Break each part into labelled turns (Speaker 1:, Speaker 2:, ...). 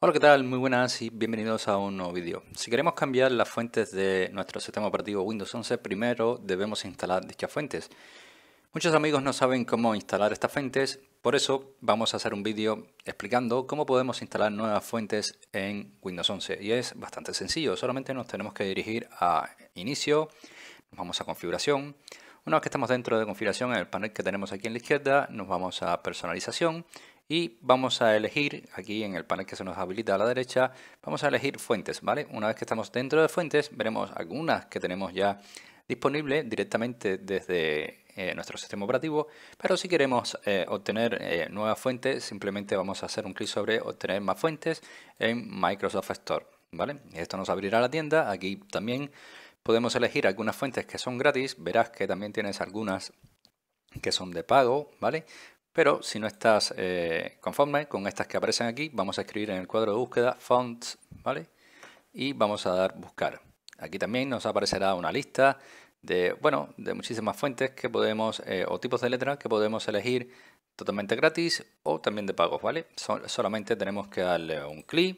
Speaker 1: Hola, ¿qué tal? Muy buenas y bienvenidos a un nuevo vídeo. Si queremos cambiar las fuentes de nuestro sistema operativo Windows 11, primero debemos instalar dichas fuentes. Muchos amigos no saben cómo instalar estas fuentes, por eso vamos a hacer un vídeo explicando cómo podemos instalar nuevas fuentes en Windows 11. Y es bastante sencillo, solamente nos tenemos que dirigir a Inicio, vamos a Configuración. Una vez que estamos dentro de Configuración, en el panel que tenemos aquí en la izquierda, nos vamos a Personalización y vamos a elegir aquí en el panel que se nos habilita a la derecha, vamos a elegir fuentes, ¿vale? Una vez que estamos dentro de fuentes, veremos algunas que tenemos ya disponibles directamente desde eh, nuestro sistema operativo, pero si queremos eh, obtener eh, nuevas fuentes, simplemente vamos a hacer un clic sobre obtener más fuentes en Microsoft Store, ¿vale? Esto nos abrirá la tienda, aquí también podemos elegir algunas fuentes que son gratis, verás que también tienes algunas que son de pago, ¿vale? Pero si no estás eh, conforme con estas que aparecen aquí, vamos a escribir en el cuadro de búsqueda fonts, ¿vale? Y vamos a dar buscar. Aquí también nos aparecerá una lista de, bueno, de muchísimas fuentes que podemos, eh, o tipos de letras que podemos elegir totalmente gratis o también de pagos, ¿vale? solamente tenemos que darle un clic,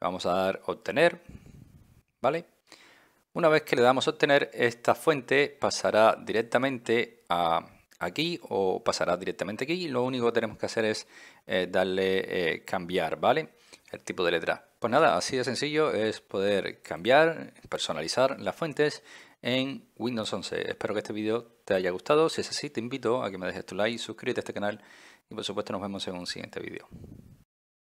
Speaker 1: vamos a dar obtener, ¿vale? Una vez que le damos obtener, esta fuente pasará directamente a aquí o pasará directamente aquí. Lo único que tenemos que hacer es eh, darle eh, cambiar, ¿vale? El tipo de letra. Pues nada, así de sencillo es poder cambiar, personalizar las fuentes en Windows 11. Espero que este vídeo te haya gustado. Si es así, te invito a que me dejes tu like, suscríbete a este canal y por supuesto nos vemos en un siguiente vídeo.